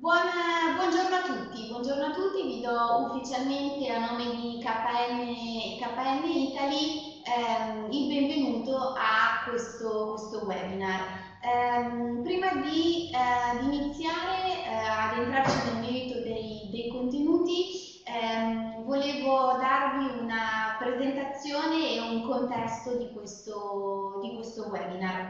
Buona, buongiorno a tutti, buongiorno a tutti, vi do ufficialmente a nome di KN, KN Italy ehm, il benvenuto a questo, questo webinar. Ehm, prima di, eh, di iniziare eh, ad entrarci nel merito dei, dei contenuti, ehm, volevo darvi una presentazione e un contesto di questo, di questo webinar.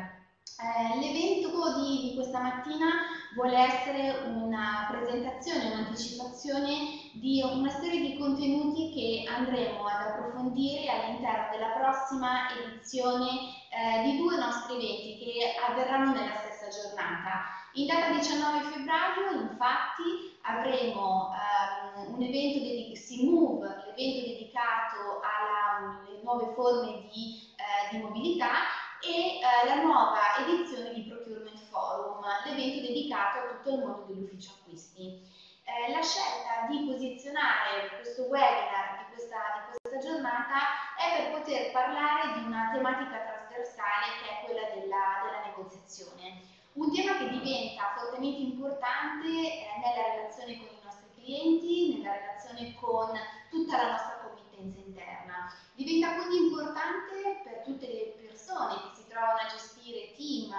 Eh, L'evento di, di questa mattina vuole essere una presentazione, un'anticipazione di una serie di contenuti che andremo ad approfondire all'interno della prossima edizione eh, di due nostri eventi che avverranno nella stessa giornata. In data 19 febbraio, infatti, avremo ehm, un evento dedicato, si move, l'evento dedicato alle nuove forme di, eh, di mobilità e eh, la nuova edizione di Procurement Forum l'evento dedicato a tutto il mondo dell'ufficio acquisti. Eh, la scelta di posizionare questo webinar di questa, di questa giornata è per poter parlare di una tematica trasversale che è quella della, della negoziazione. Un tema che diventa fortemente importante eh, nella relazione con i nostri clienti, nella relazione con tutta la nostra committenza interna. Diventa quindi importante per tutte le persone che si trovano a gestire team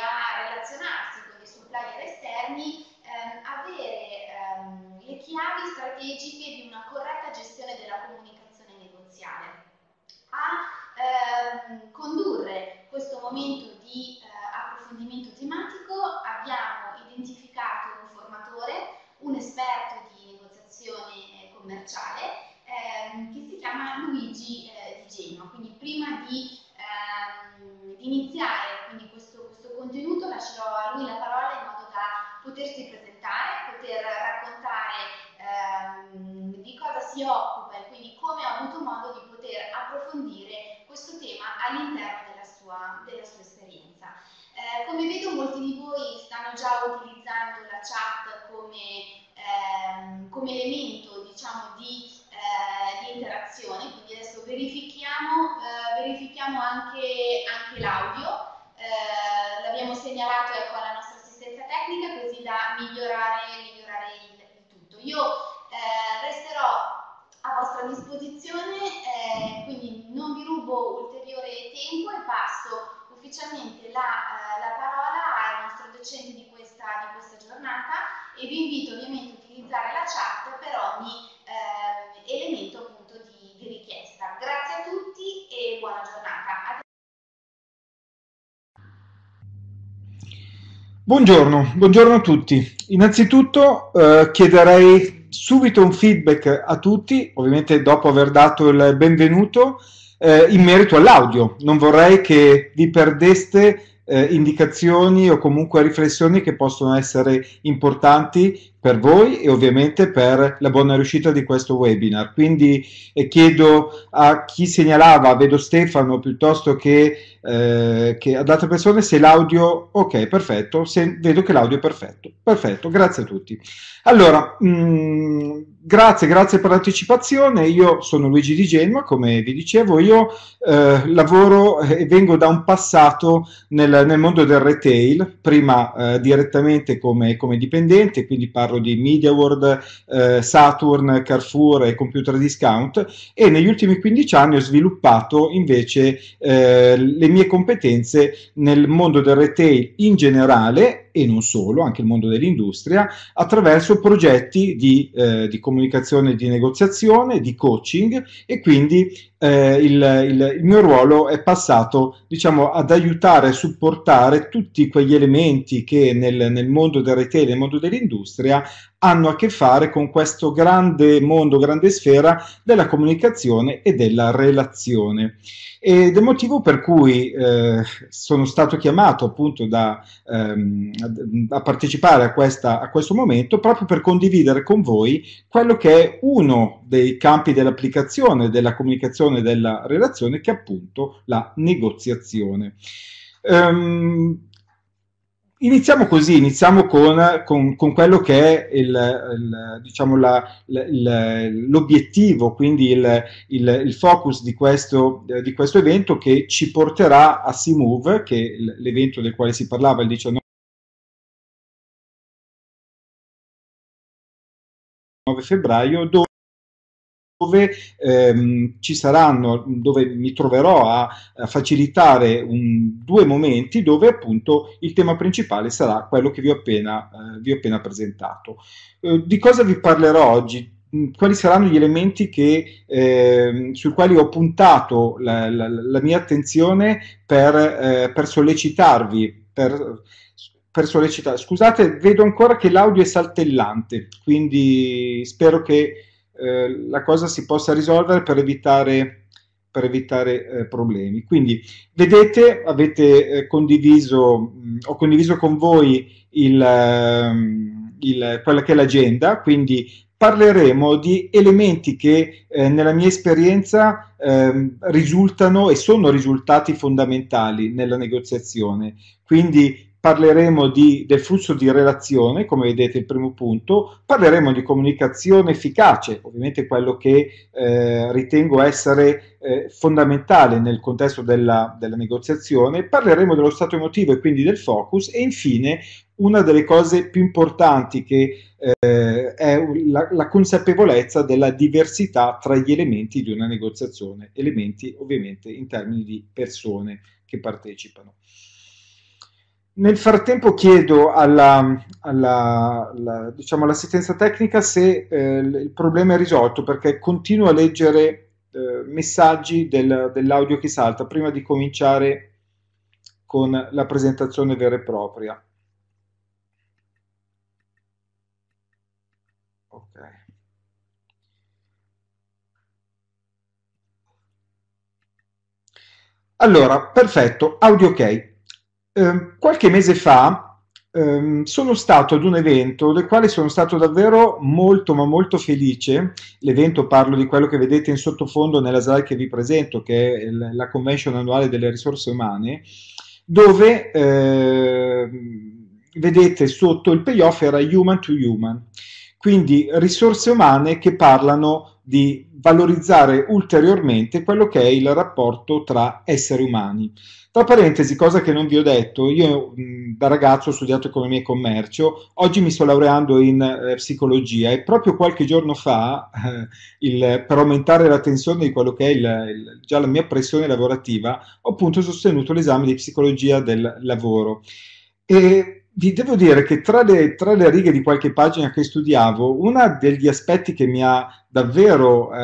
a relazionarsi con i supplier esterni, ehm, avere ehm, le chiavi strategiche di una corretta gestione della comunicazione negoziale, a ehm, condurre questo momento di eh, Buongiorno, buongiorno a tutti. Innanzitutto eh, chiederei subito un feedback a tutti, ovviamente dopo aver dato il benvenuto, eh, in merito all'audio. Non vorrei che vi perdeste eh, indicazioni o comunque riflessioni che possono essere importanti per voi e ovviamente per la buona riuscita di questo webinar. Quindi eh, chiedo a chi segnalava, vedo Stefano piuttosto che, eh, che ad altre persone, se l'audio, ok, perfetto, se, vedo che l'audio è perfetto. Perfetto, grazie a tutti. Allora, mh, mm, Grazie, grazie per l'anticipazione. Io sono Luigi Di Genova, come vi dicevo, io eh, lavoro e vengo da un passato nel, nel mondo del retail, prima eh, direttamente come, come, dipendente, quindi parlo di Media World, eh, Saturn, Carrefour e Computer Discount e negli ultimi 15 anni ho sviluppato invece eh, le mie competenze nel mondo del retail in generale e non solo, anche il mondo dell'industria, attraverso progetti di, eh, di comunicazione, di negoziazione, di coaching e quindi eh, il, il, il, mio ruolo è passato diciamo, ad aiutare e supportare tutti quegli elementi che nel, nel mondo del retail, nel mondo dell'industria, hanno a che fare con questo grande mondo, grande sfera della comunicazione e della relazione. Ed è il motivo per cui eh, sono stato chiamato appunto da, ehm, a partecipare a, questa, a, questo momento proprio per condividere con voi quello che è uno dei campi dell'applicazione della comunicazione componente della relazione che è appunto la negoziazione. Um, iniziamo così, iniziamo con, con, con quello che è il, il, diciamo la, il, l'obiettivo, quindi il, focus di questo, di questo, evento che ci porterà a CMOVE, che è l'evento del quale si parlava il 19 febbraio, dove dove ehm, ci saranno, dove mi troverò a, a facilitare un, due momenti dove appunto il tema principale sarà quello che vi ho appena, eh, vi ho appena presentato. Eh, di cosa vi parlerò oggi? Mm, quali saranno gli elementi che, eh, sui quali ho puntato la, la, la mia attenzione per, eh, per sollecitarvi. Per, per sollecitare. Scusate, vedo ancora che l'audio è saltellante, quindi spero che eh, la cosa si possa risolvere per evitare, per evitare eh, problemi. Quindi vedete, avete eh, condiviso, mh, ho condiviso con voi il, ehm, il, quella che è l'agenda, quindi parleremo di elementi che eh, nella mia esperienza eh, risultano e sono risultati fondamentali nella negoziazione. Quindi parleremo di, del flusso di relazione, come vedete il primo punto, parleremo di comunicazione efficace, ovviamente quello che eh, ritengo essere eh, fondamentale nel contesto della, della negoziazione, parleremo dello stato emotivo e quindi del focus e infine una delle cose più importanti che eh, è la, la, consapevolezza della diversità tra gli elementi di una negoziazione, elementi ovviamente in termini di persone che partecipano. Nel frattempo chiedo all'assistenza alla, alla, diciamo, tecnica se eh, il problema è risolto perché continuo a leggere eh, messaggi del, dell'audio che salta prima di cominciare con la presentazione vera e propria. Allora, perfetto, audio ok. Ehm, qualche mese fa ehm, sono stato ad un evento del quale sono stato davvero molto ma molto felice. L'evento parlo di quello che vedete in sottofondo nella slide che vi presento, che è la convention annuale delle risorse umane, dove eh, vedete sotto il payoff era human to human, quindi risorse umane che parlano di valorizzare ulteriormente quello che è il rapporto tra esseri umani. Tra parentesi, cosa che non vi ho detto, io da ragazzo ho studiato economia e commercio, oggi mi sto laureando in eh, psicologia e proprio qualche giorno fa, eh, il, per aumentare la tensione di quello che è il, il, già la mia pressione lavorativa, ho appunto sostenuto l'esame di psicologia del lavoro. E vi devo dire che tra le, tra le, righe di qualche pagina che studiavo, uno degli aspetti che mi ha davvero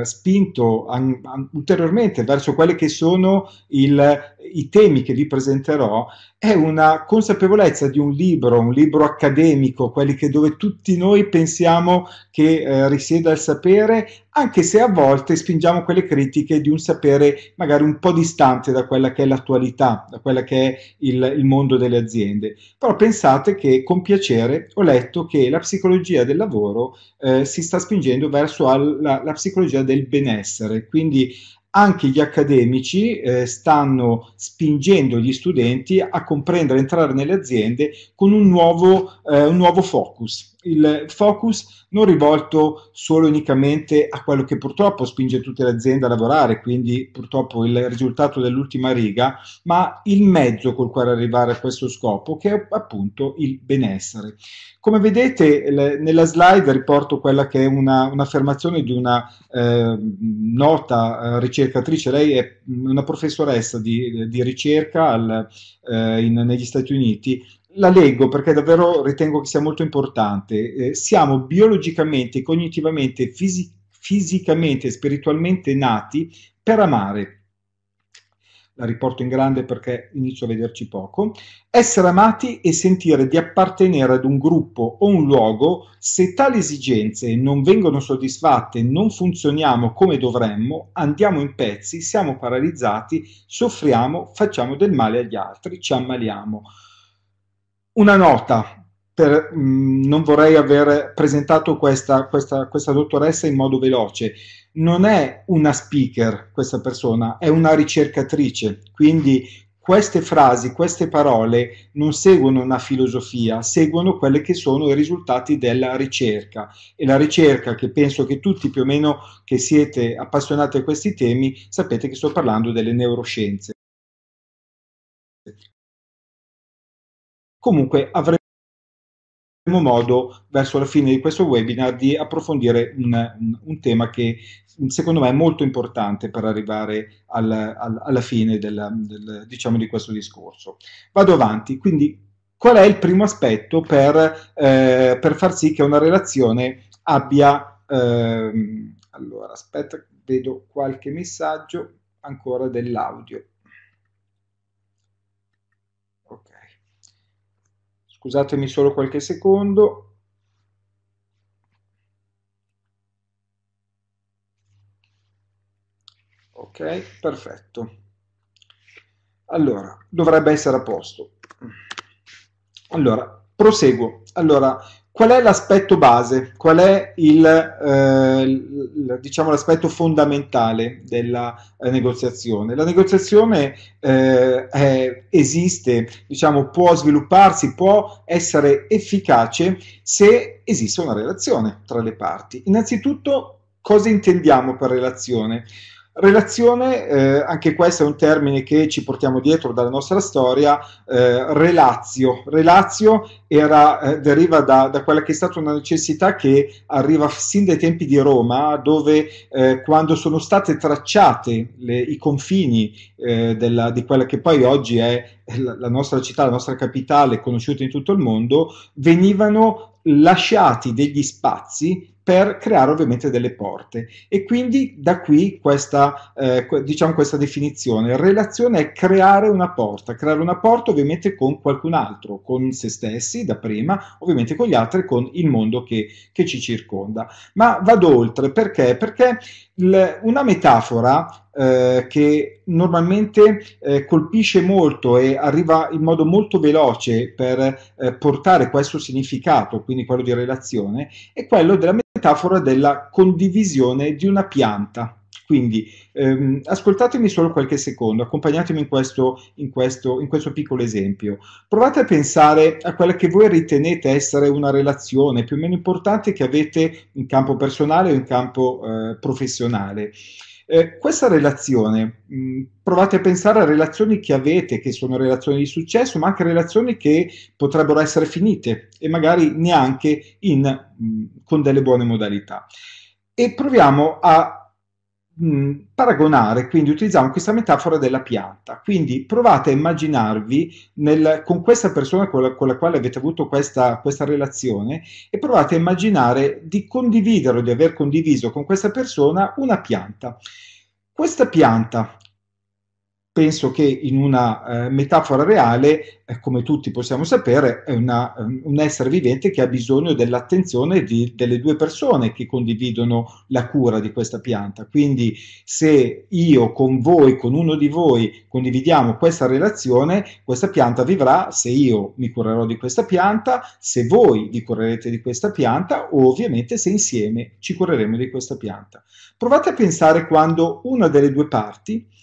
eh, spinto an, an, ulteriormente verso quelli che sono il, i temi che vi presenterò, è una consapevolezza di un libro, un libro accademico, quelli che, dove tutti noi pensiamo che eh, risieda il sapere, anche se a volte spingiamo quelle critiche di un sapere magari un po' distante da quella che è l'attualità, da quella che è il, il mondo delle aziende. Però pensate che con piacere ho letto che la psicologia del lavoro eh, si sta spingendo verso verso la, la, psicologia del benessere. Quindi anche gli accademici eh, stanno spingendo gli studenti a comprendere, entrare nelle aziende con un nuovo, eh, un nuovo focus il focus non rivolto solo e unicamente a quello che purtroppo spinge tutte le aziende a lavorare, quindi purtroppo il risultato dell'ultima riga, ma il mezzo col quale arrivare a questo scopo, che è appunto il benessere. Come vedete le, nella slide riporto quella che è una, un'affermazione di una eh, nota eh, ricercatrice, lei è una professoressa di, di ricerca al, eh, in, negli Stati Uniti la leggo perché davvero ritengo che sia molto importante. Eh, siamo biologicamente, cognitivamente, fisi- fisicamente e spiritualmente nati per amare. La riporto in grande perché inizio a vederci poco. Essere amati e sentire di appartenere ad un gruppo o un luogo, se tali esigenze non vengono soddisfatte, non funzioniamo come dovremmo, andiamo in pezzi, siamo paralizzati, soffriamo, facciamo del male agli altri, ci ammaliamo una nota, per, mh, mm, non vorrei aver presentato questa, questa, questa, dottoressa in modo veloce, non è una speaker questa persona, è una ricercatrice, quindi queste frasi, queste parole non seguono una filosofia, seguono quelli che sono i risultati della ricerca e la ricerca che penso che tutti più o meno che siete appassionati a questi temi sapete che sto parlando delle neuroscienze. Comunque avremo modo verso la fine di questo webinar di approfondire un, un tema che secondo me è molto importante per arrivare al, al, alla fine della, del, diciamo, di questo discorso. Vado avanti, quindi qual è il primo aspetto per, eh, per far sì che una relazione abbia... Ehm, allora, aspetta, vedo qualche messaggio ancora dell'audio. scusatemi solo qualche secondo. Ok, perfetto. Allora, dovrebbe essere a posto. Allora, proseguo. Allora, qual è l'aspetto base, qual è il, eh, il, diciamo, l'aspetto fondamentale della eh, negoziazione? La negoziazione eh, è, esiste, diciamo, può svilupparsi, può essere efficace se esiste una relazione tra le parti. Innanzitutto, cosa intendiamo per relazione? Relazione, eh, anche questo è un termine che ci portiamo dietro dalla nostra storia, eh, relazio. Relazio era, eh, deriva da, da, quella che è stata una necessità che arriva sin dai tempi di Roma, dove eh, quando sono state tracciate le, i confini eh, della, di quella che poi oggi è la, la nostra città, la nostra capitale, conosciuta in tutto il mondo, venivano lasciati degli spazi per creare ovviamente delle porte. E quindi da qui questa, eh, diciamo questa definizione. Relazione è creare una porta, creare una porta ovviamente con qualcun altro, con se stessi da prima, ovviamente con gli altri, con il mondo che, che ci circonda. Ma vado oltre perché? Perché l- una metafora eh, che normalmente eh, colpisce molto e arriva in modo molto veloce per eh, portare questo significato, quindi quello di relazione, è quello della metafora della condivisione di una pianta. Quindi ehm, ascoltatemi solo qualche secondo, accompagnatemi in questo, in, questo, in questo piccolo esempio. Provate a pensare a quella che voi ritenete essere una relazione più o meno importante che avete in campo personale o in campo eh, professionale. Eh, questa relazione, mh, mm, provate a pensare a relazioni che avete, che sono relazioni di successo, ma anche relazioni che potrebbero essere finite e magari neanche in, mh, mm, con delle buone modalità. E proviamo a mh, mm, paragonare, quindi utilizziamo questa metafora della pianta. Quindi provate a immaginarvi nel, con questa persona con la, con la quale avete avuto questa, questa, relazione e provate a immaginare di condividere o di aver condiviso con questa persona una pianta. Questa pianta penso che in una eh, metafora reale, eh, come tutti possiamo sapere, è una, ehm, un essere vivente che ha bisogno dell'attenzione di, delle due persone che condividono la cura di questa pianta. Quindi se io con voi, con uno di voi, condividiamo questa relazione, questa pianta vivrà se io mi curerò di questa pianta, se voi vi curerete di questa pianta o ovviamente se insieme ci cureremo di questa pianta. Provate a pensare quando una delle due parti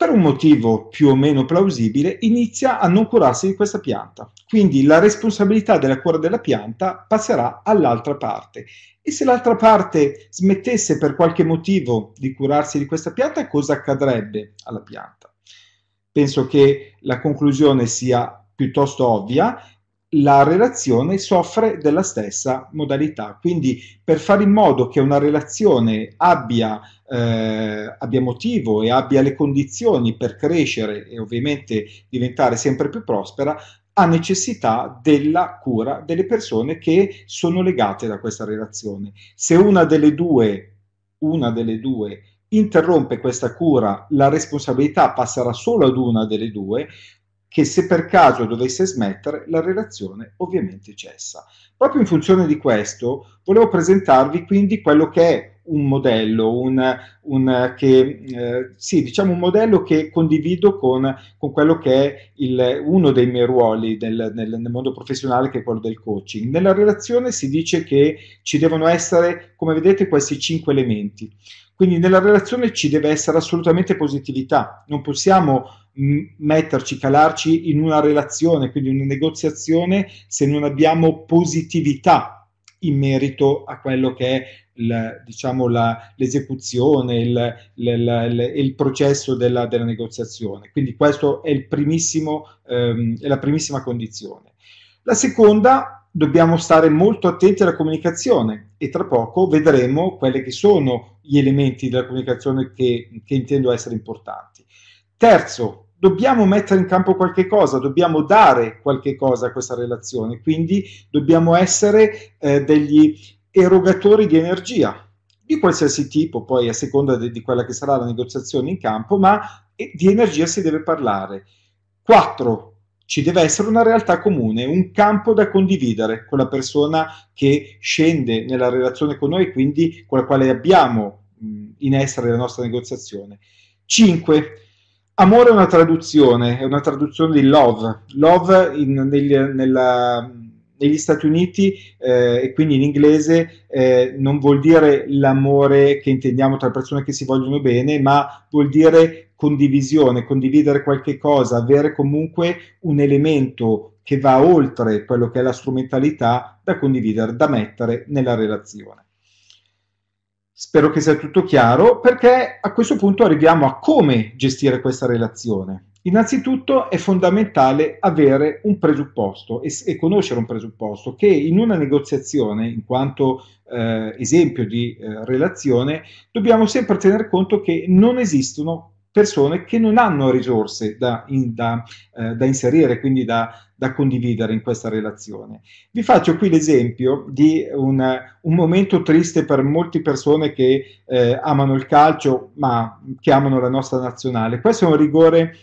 per un motivo più o meno plausibile, inizia a non curarsi di questa pianta. Quindi la responsabilità della cura della pianta passerà all'altra parte. E se l'altra parte smettesse per qualche motivo di curarsi di questa pianta, cosa accadrebbe alla pianta? Penso che la conclusione sia piuttosto ovvia la relazione soffre della stessa modalità. Quindi per fare in modo che una relazione abbia, eh, abbia, motivo e abbia le condizioni per crescere e ovviamente diventare sempre più prospera, ha necessità della cura delle persone che sono legate da questa relazione. Se una delle due, una delle due interrompe questa cura, la responsabilità passerà solo ad una delle due, che se per caso dovesse smettere la relazione ovviamente cessa. Proprio in funzione di questo volevo presentarvi quindi quello che è un modello, un, un, che, eh, sì, diciamo un modello che condivido con, con quello che è il, uno dei miei ruoli del, nel, nel, mondo professionale, che è quello del coaching. Nella relazione si dice che ci devono essere, come vedete, questi cinque elementi. Quindi nella relazione ci deve essere assolutamente positività, non possiamo mm, metterci, calarci in una relazione, quindi una negoziazione, se non abbiamo positività in merito a quello che è il, diciamo, la, l'esecuzione, il, il, il processo della, della, negoziazione. Quindi questa è, ehm, è la primissima condizione. La seconda dobbiamo stare molto attenti alla comunicazione e tra poco vedremo quelli che sono gli elementi della comunicazione che, che intendo essere importanti. Terzo, dobbiamo mettere in campo qualche cosa, dobbiamo dare qualche cosa a questa relazione, quindi dobbiamo essere eh, degli erogatori di energia di qualsiasi tipo, poi a seconda de, di quella che sarà la negoziazione in campo, ma eh, di energia si deve parlare. Quattro, ci deve essere una realtà comune, un campo da condividere con la persona che scende nella relazione con noi, quindi con la quale abbiamo in essere la nostra negoziazione. 5. Amore è una traduzione, è una traduzione di love. Love in, nel, nella, negli Stati Uniti eh, e quindi in inglese eh, non vuol dire l'amore che intendiamo tra persone che si vogliono bene, ma vuol dire condivisione, condividere qualche cosa, avere comunque un elemento che va oltre quello che è la strumentalità da condividere, da mettere nella relazione. Spero che sia tutto chiaro perché a questo punto arriviamo a come gestire questa relazione. Innanzitutto è fondamentale avere un presupposto e, e, conoscere un presupposto che in una negoziazione, in quanto eh, esempio di eh, relazione, dobbiamo sempre tener conto che non esistono persone che non hanno risorse da, in, da, eh, da inserire, quindi da, da, condividere in questa relazione. Vi faccio qui l'esempio di un, un momento triste per molte persone che eh, amano il calcio, ma che amano la nostra nazionale. Questo è un rigore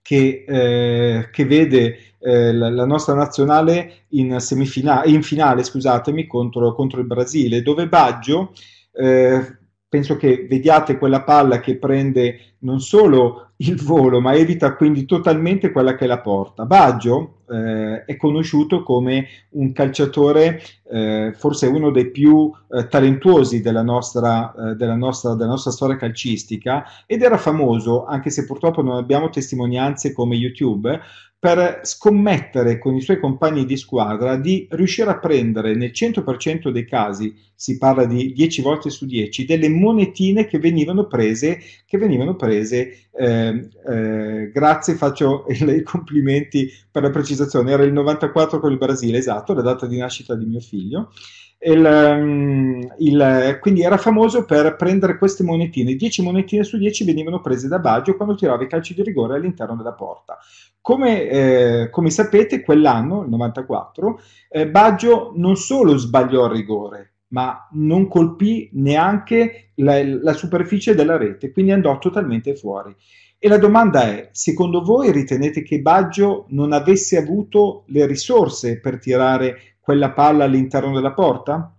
che, eh, che vede eh, la, la, nostra nazionale in, semifina- in finale scusatemi, contro, contro, il Brasile, dove Baggio eh, penso che vediate quella palla che prende non solo il volo, ma evita quindi totalmente quella che è la porta. Baggio eh, è conosciuto come un calciatore, eh, forse uno dei più eh, talentuosi della nostra, eh, della, nostra, della nostra, storia calcistica, ed era famoso, anche se purtroppo non abbiamo testimonianze come YouTube, per scommettere con i suoi compagni di squadra di riuscire a prendere nel 100% dei casi, si parla di 10 volte su 10, delle monetine che venivano prese, che venivano prese sorprese. Eh, eh, grazie, faccio i complimenti per la precisazione. Era il 94 con il Brasile, esatto, la data di nascita di mio figlio. Il, ehm, il, quindi era famoso per prendere queste monetine. 10 monetine su 10 venivano prese da Baggio quando tirava i calci di rigore all'interno della porta. Come, eh, come sapete, quell'anno, il 94, eh, Baggio non solo sbagliò il rigore, ma non colpì neanche la, la superficie della rete, quindi andò totalmente fuori. E la domanda è, secondo voi ritenete che Baggio non avesse avuto le risorse per tirare quella palla all'interno della porta?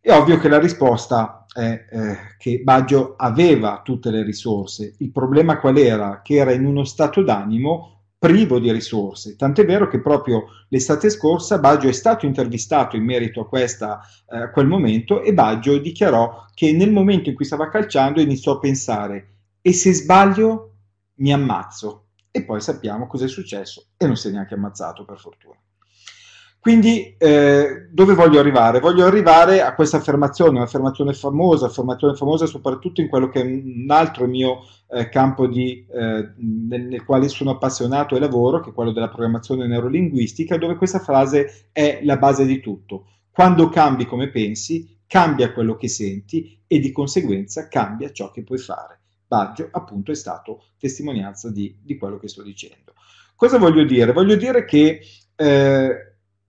È ovvio che la risposta è eh, che Baggio aveva tutte le risorse. Il problema qual era? Che era in uno stato d'animo privo di risorse. Tant'è vero che proprio l'estate scorsa Baggio è stato intervistato in merito a, questa, eh, a quel momento e Baggio dichiarò che nel momento in cui stava calciando iniziò a pensare e se sbaglio mi ammazzo. E poi sappiamo cosa è successo e non si è neanche ammazzato per fortuna. Quindi eh, dove voglio arrivare? Voglio arrivare a questa affermazione, un'affermazione famosa, affermazione famosa soprattutto in quello che è un altro mio eh, campo di, eh, nel, nel, quale sono appassionato e lavoro, che è quello della programmazione neurolinguistica, dove questa frase è la base di tutto. Quando cambi come pensi, cambia quello che senti e di conseguenza cambia ciò che puoi fare. Baggio appunto è stato testimonianza di, di quello che sto dicendo. Cosa voglio dire? Voglio dire che eh,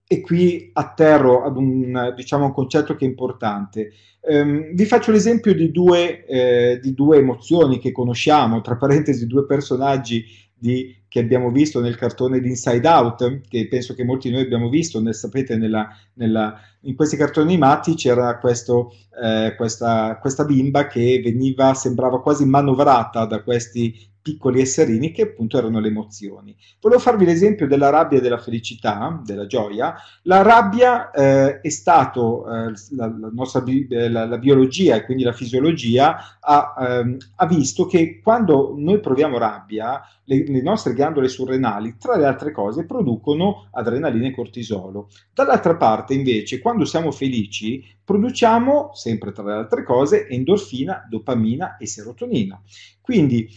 e qui atterro ad un, diciamo, un concetto che è importante. Um, vi faccio l'esempio di due, eh, di due emozioni che conosciamo, tra parentesi due personaggi di, che abbiamo visto nel cartone di Inside Out, che penso che molti di noi abbiamo visto, nel, sapete, nella, nella, in questi cartoni animati c'era questo, eh, questa, questa, bimba che veniva, sembrava quasi manovrata da questi, piccoli esserini che appunto erano le emozioni. Volevo farvi l'esempio della rabbia e della felicità, della gioia. La rabbia eh, è stata eh, la, la, nostra bi- eh, la, la, biologia e quindi la fisiologia ha, ehm, ha, visto che quando noi proviamo rabbia, le, le nostre ghiandole surrenali, tra le altre cose, producono adrenalina e cortisolo. Dall'altra parte, invece, quando siamo felici, produciamo, sempre tra le altre cose, endorfina, dopamina e serotonina. Quindi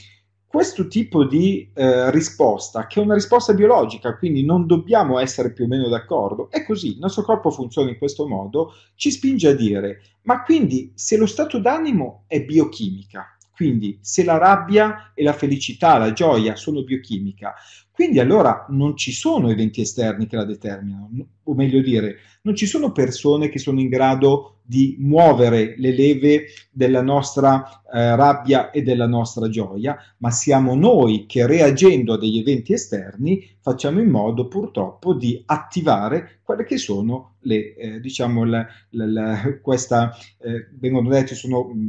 questo tipo di eh, risposta, che è una risposta biologica, quindi non dobbiamo essere più o meno d'accordo, è così, il nostro corpo funziona in questo modo, ci spinge a dire, ma quindi se lo stato d'animo è biochimica, quindi se la rabbia e la felicità, la gioia sono biochimica, quindi allora non ci sono eventi esterni che la determinano, o meglio dire, non ci sono persone che sono in grado di muovere le leve della nostra eh, rabbia e della nostra gioia, ma siamo noi che reagendo a degli eventi esterni facciamo in modo purtroppo di attivare quelle che sono le, eh, diciamo, la, la, la, questa, eh, vengono dette, sono mm,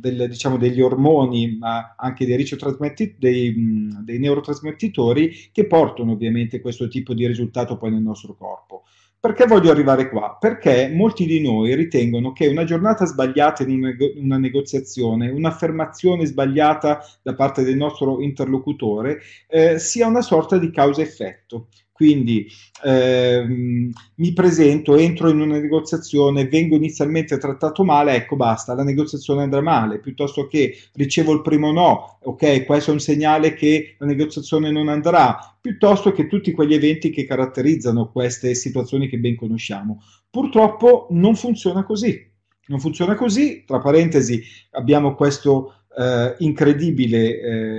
del, diciamo, degli ormoni, ma anche dei, dei, dei, neurotrasmettitori che portano ovviamente questo tipo di risultato poi nel nostro corpo. Perché voglio arrivare qua? Perché molti di noi ritengono che una giornata sbagliata in una, negoziazione, un'affermazione sbagliata da parte del nostro interlocutore, eh, sia una sorta di causa-effetto. Quindi ehm, mi presento, entro in una negoziazione, vengo inizialmente trattato male, ecco basta, la negoziazione andrà male, piuttosto che ricevo il primo no, ok, questo è un segnale che la negoziazione non andrà, piuttosto che tutti quegli eventi che caratterizzano queste situazioni che ben conosciamo. Purtroppo non funziona così. Non funziona così, tra parentesi abbiamo questo eh, incredibile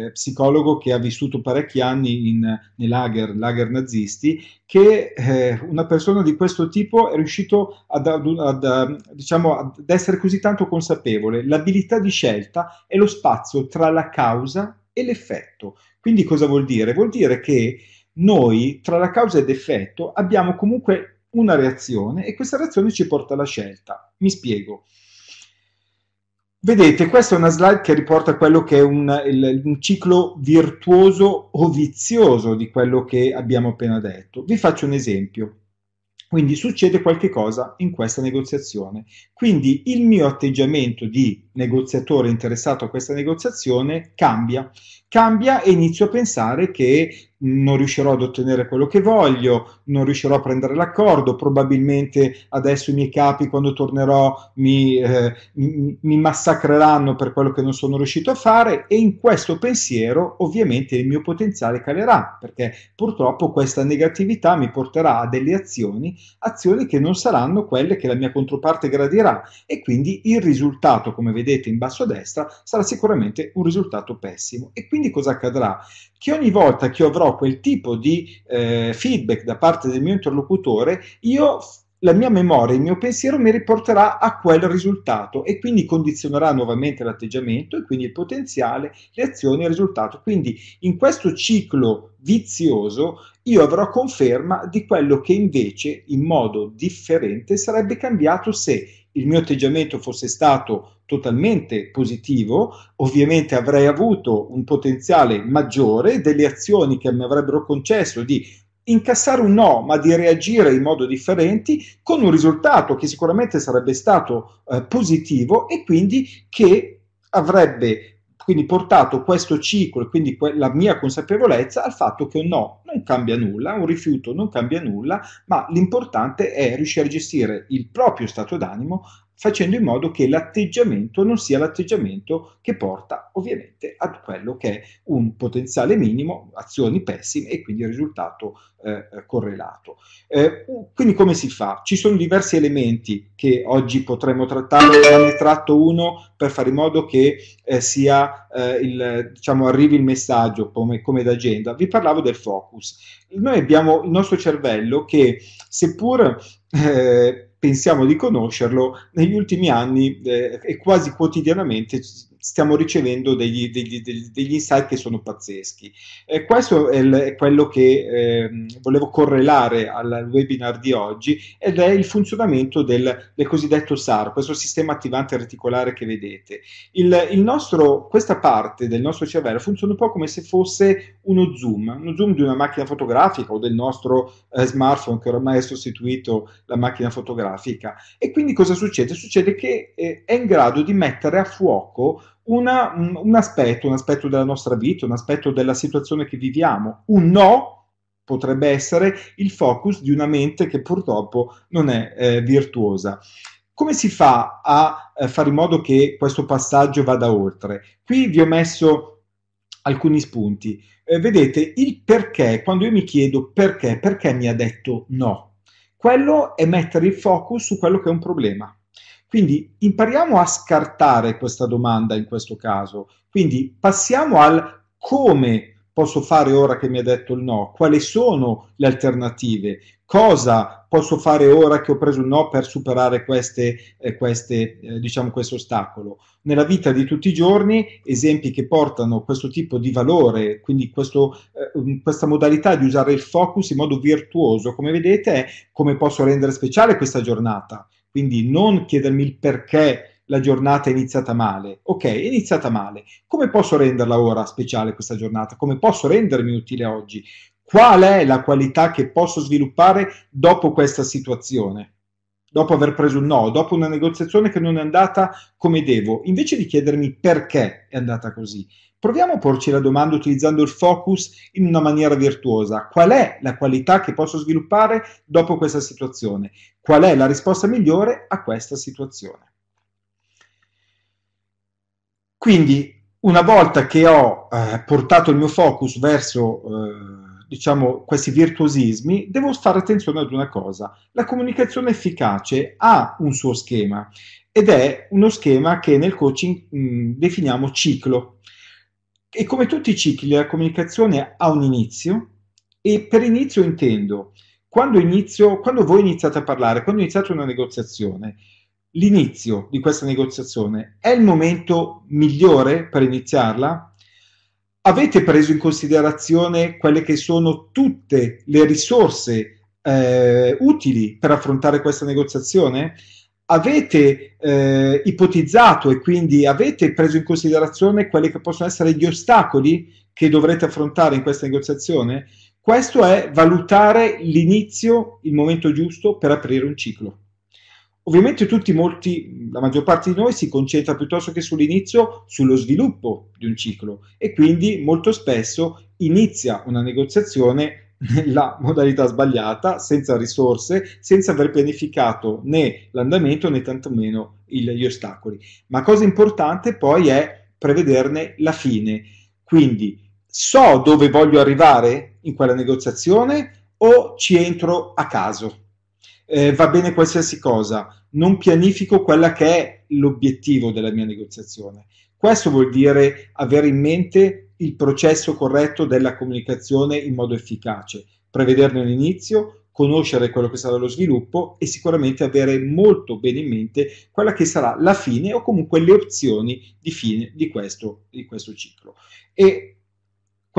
eh, psicologo che ha vissuto parecchi anni in, nei lager, lager nazisti, che eh, una persona di questo tipo è riuscito ad, ad, ad, diciamo, ad essere così tanto consapevole. L'abilità di scelta è lo spazio tra la causa e l'effetto. Quindi cosa vuol dire? Vuol dire che noi tra la causa ed effetto abbiamo comunque una reazione e questa reazione ci porta alla scelta. Mi spiego. Vedete, questa è una slide che riporta quello che è un, il, un, ciclo virtuoso o vizioso di quello che abbiamo appena detto. Vi faccio un esempio. Quindi succede qualche cosa in questa negoziazione. Quindi il mio atteggiamento di negoziatore interessato a questa negoziazione cambia. Cambia e inizio a pensare che non riuscirò ad ottenere quello che voglio, non riuscirò a prendere l'accordo, probabilmente adesso i miei capi quando tornerò mi, eh, mi, massacreranno per quello che non sono riuscito a fare e in questo pensiero ovviamente il mio potenziale calerà perché purtroppo questa negatività mi porterà a delle azioni, azioni che non saranno quelle che la mia controparte gradirà e quindi il risultato come vedete in basso a destra sarà sicuramente un risultato pessimo e quindi cosa accadrà? Che ogni volta che io avrò quel tipo di eh, feedback da parte parte del mio interlocutore, io la mia memoria, il mio pensiero mi riporterà a quel risultato e quindi condizionerà nuovamente l'atteggiamento e quindi il potenziale, le azioni e il risultato. Quindi in questo ciclo vizioso io avrò conferma di quello che invece in modo differente sarebbe cambiato se il mio atteggiamento fosse stato totalmente positivo, ovviamente avrei avuto un potenziale maggiore, delle azioni che mi avrebbero concesso di incassare un no, ma di reagire in modo differente con un risultato che sicuramente sarebbe stato eh, positivo e quindi che avrebbe quindi portato questo ciclo e quindi que- la mia consapevolezza al fatto che un no non cambia nulla, un rifiuto non cambia nulla, ma l'importante è riuscire a gestire il proprio stato d'animo facendo in modo che l'atteggiamento non sia l'atteggiamento che porta ovviamente a quello che è un potenziale minimo, azioni pessime e quindi risultato eh, correlato. Eh, quindi come si fa? Ci sono diversi elementi che oggi potremmo trattare, ne tratto uno per fare in modo che eh, sia, eh, il, diciamo, arrivi il messaggio come, come d'agenda. Vi parlavo del focus. Noi abbiamo il nostro cervello che seppur... Eh, pensiamo di conoscerlo, negli ultimi anni eh, e quasi quotidianamente stiamo ricevendo degli, degli, degli, degli, insight che sono pazzeschi. Eh, questo è, il, è, quello che eh, volevo correlare al webinar di oggi ed è il funzionamento del, del cosiddetto SAR, questo sistema attivante reticolare che vedete. Il, il nostro, questa parte del nostro cervello funziona un po' come se fosse uno zoom, uno zoom di una macchina fotografica o del nostro eh, smartphone che ormai ha sostituito la macchina fotografica. E quindi cosa succede? Succede che eh, è in grado di mettere a fuoco una, un aspetto, un aspetto della nostra vita, un aspetto della situazione che viviamo. Un no potrebbe essere il focus di una mente che purtroppo non è eh, virtuosa. Come si fa a eh, fare in modo che questo passaggio vada oltre? Qui vi ho messo alcuni spunti. Eh, vedete, il perché, quando io mi chiedo perché, perché mi ha detto no, quello è mettere il focus su quello che è un problema quindi impariamo a scartare questa domanda in questo caso. Quindi passiamo al come posso fare ora che mi ha detto il no? Quali sono le alternative? Cosa posso fare ora che ho preso il no per superare queste, eh, queste, eh, diciamo, questo ostacolo? Nella vita di tutti i giorni, esempi che portano questo tipo di valore, quindi questo, eh, questa modalità di usare il focus in modo virtuoso, come vedete, è come posso rendere speciale questa giornata quindi non chiedermi il perché la giornata è iniziata male. Ok, è iniziata male. Come posso renderla ora speciale questa giornata? Come posso rendermi utile oggi? Qual è la qualità che posso sviluppare dopo questa situazione? dopo aver preso un no, dopo una negoziazione che non è andata come devo, invece di chiedermi perché è andata così, proviamo a porci la domanda utilizzando il focus in una maniera virtuosa. Qual è la qualità che posso sviluppare dopo questa situazione? Qual è la risposta migliore a questa situazione? Quindi, una volta che ho eh, portato il mio focus verso... Eh, diciamo, questi virtuosismi, devo fare attenzione ad una cosa. La comunicazione efficace ha un suo schema ed è uno schema che nel coaching mh, mm, definiamo ciclo. E come tutti i cicli, la comunicazione ha un inizio e per inizio intendo quando, inizio, quando voi iniziate a parlare, quando iniziate una negoziazione, l'inizio di questa negoziazione è il momento migliore per iniziarla? avete preso in considerazione quelle che sono tutte le risorse eh, utili per affrontare questa negoziazione? Avete eh, ipotizzato e quindi avete preso in considerazione quelli che possono essere gli ostacoli che dovrete affrontare in questa negoziazione? Questo è valutare l'inizio, il momento giusto per aprire un ciclo. Ovviamente tutti, molti, la maggior parte di noi si concentra piuttosto che sull'inizio, sullo sviluppo di un ciclo e quindi molto spesso inizia una negoziazione nella modalità sbagliata, senza risorse, senza aver pianificato né l'andamento né tantomeno il, gli ostacoli. Ma cosa importante poi è prevederne la fine. Quindi so dove voglio arrivare in quella negoziazione o ci entro a caso? eh, va bene qualsiasi cosa, non pianifico quella che è l'obiettivo della mia negoziazione. Questo vuol dire avere in mente il processo corretto della comunicazione in modo efficace, prevederne l'inizio, conoscere quello che sarà lo sviluppo e sicuramente avere molto bene in mente quella che sarà la fine o comunque le opzioni di fine di questo, di questo ciclo. E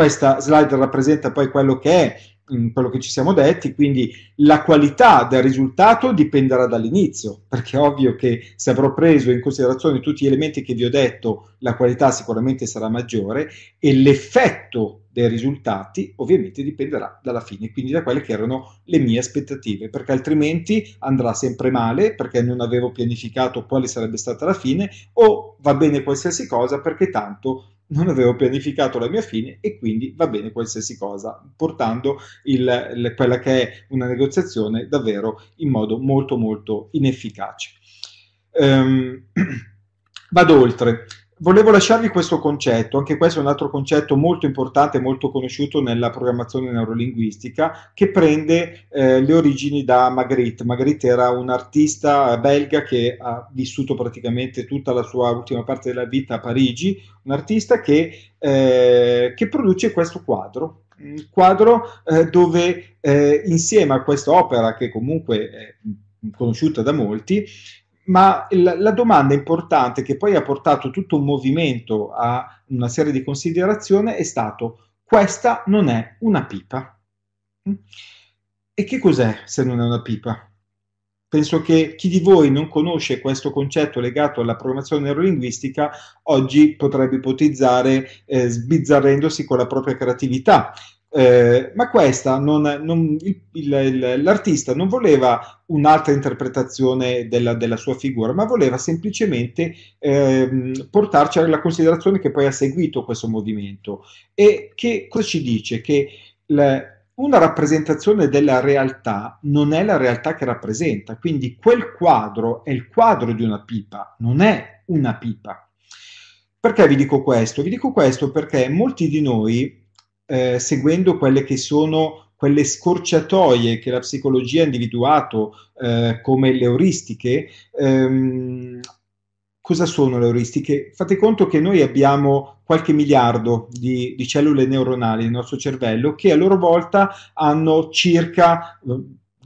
questa slide rappresenta poi quello che è mm, quello che ci siamo detti, quindi la qualità del risultato dipenderà dall'inizio, perché è ovvio che se avrò preso in considerazione tutti gli elementi che vi ho detto, la qualità sicuramente sarà maggiore e l'effetto dei risultati ovviamente dipenderà dalla fine, quindi da quelle che erano le mie aspettative, perché altrimenti andrà sempre male, perché non avevo pianificato quale sarebbe stata la fine, o va bene qualsiasi cosa perché tanto non avevo pianificato la mia fine e quindi va bene qualsiasi cosa, portando il, le, quella che è una negoziazione davvero in modo molto molto inefficace. Um, vado oltre volevo lasciarvi questo concetto, anche questo è un altro concetto molto importante e molto conosciuto nella programmazione neurolinguistica, che prende eh, le origini da Magritte. Magritte era un artista belga che ha vissuto praticamente tutta la sua ultima parte della vita a Parigi, un artista che, eh, che produce questo quadro, un quadro eh, dove eh, insieme a quest'opera che comunque è conosciuta da molti, ma la, la domanda importante che poi ha portato tutto un movimento a una serie di considerazioni è stato questa non è una pipa. Mm? E che cos'è se non è una pipa? Penso che chi di voi non conosce questo concetto legato alla programmazione neurolinguistica oggi potrebbe ipotizzare eh, sbizzarrendosi con la propria creatività. Eh, ma questa non, non, il, il, l'artista non voleva un'altra interpretazione della, della sua figura, ma voleva semplicemente ehm, portarci alla considerazione che poi ha seguito questo movimento. E che cosa ci dice? Che la, una rappresentazione della realtà non è la realtà che rappresenta, quindi quel quadro è il quadro di una pipa, non è una pipa. Perché vi dico questo? Vi dico questo perché molti di noi eh, seguendo quelle che sono quelle scorciatoie che la psicologia ha individuato eh, come le euristiche. Ehm, cosa sono le euristiche? Fate conto che noi abbiamo qualche miliardo di, di, cellule neuronali nel nostro cervello che a loro volta hanno circa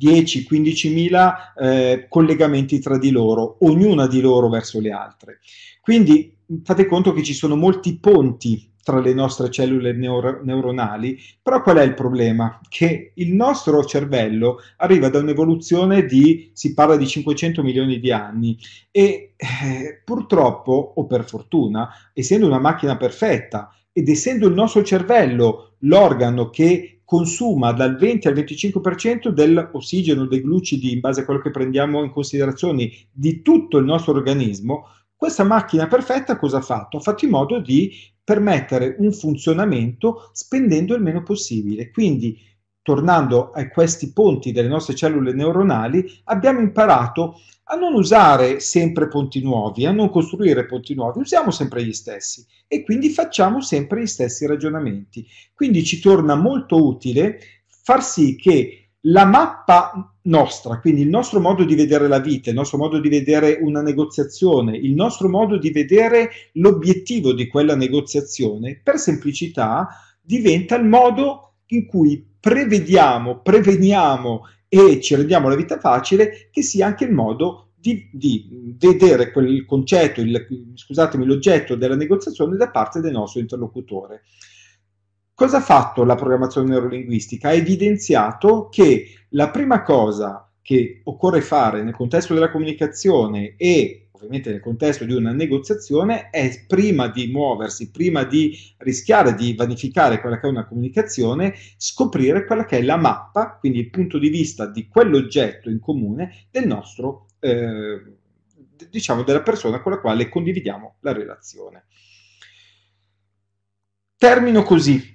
10-15 ehm, mila eh, collegamenti tra di loro, ognuna di loro verso le altre. Quindi fate conto che ci sono molti ponti tra le nostre cellule neuro- neuronali, però qual è il problema? Che il nostro cervello arriva da un'evoluzione di, si parla di 500 milioni di anni e eh, purtroppo, o per fortuna, essendo una macchina perfetta ed essendo il nostro cervello l'organo che consuma dal 20 al 25% dell'ossigeno, dei glucidi, in base a quello che prendiamo in considerazione, di tutto il nostro organismo, questa macchina perfetta cosa ha fatto? Ha fatto in modo di permettere un funzionamento spendendo il meno possibile. Quindi, tornando a questi ponti delle nostre cellule neuronali, abbiamo imparato a non usare sempre ponti nuovi, a non costruire ponti nuovi, usiamo sempre gli stessi e quindi facciamo sempre gli stessi ragionamenti. Quindi ci torna molto utile far sì che la mappa nostra, quindi il nostro modo di vedere la vita, il nostro modo di vedere una negoziazione, il nostro modo di vedere l'obiettivo di quella negoziazione, per semplicità diventa il modo in cui prevediamo, preveniamo e ci rendiamo la vita facile, che sia anche il modo di, di vedere quel concetto, il, scusatemi, l'oggetto della negoziazione da parte del nostro interlocutore. Cosa ha fatto la programmazione neurolinguistica? Ha evidenziato che la prima cosa che occorre fare nel contesto della comunicazione e ovviamente nel contesto di una negoziazione è prima di muoversi, prima di rischiare di vanificare quella che è una comunicazione, scoprire quella che è la mappa, quindi il punto di vista di quell'oggetto in comune del nostro, eh, diciamo, della persona con la quale condividiamo la relazione. Termino così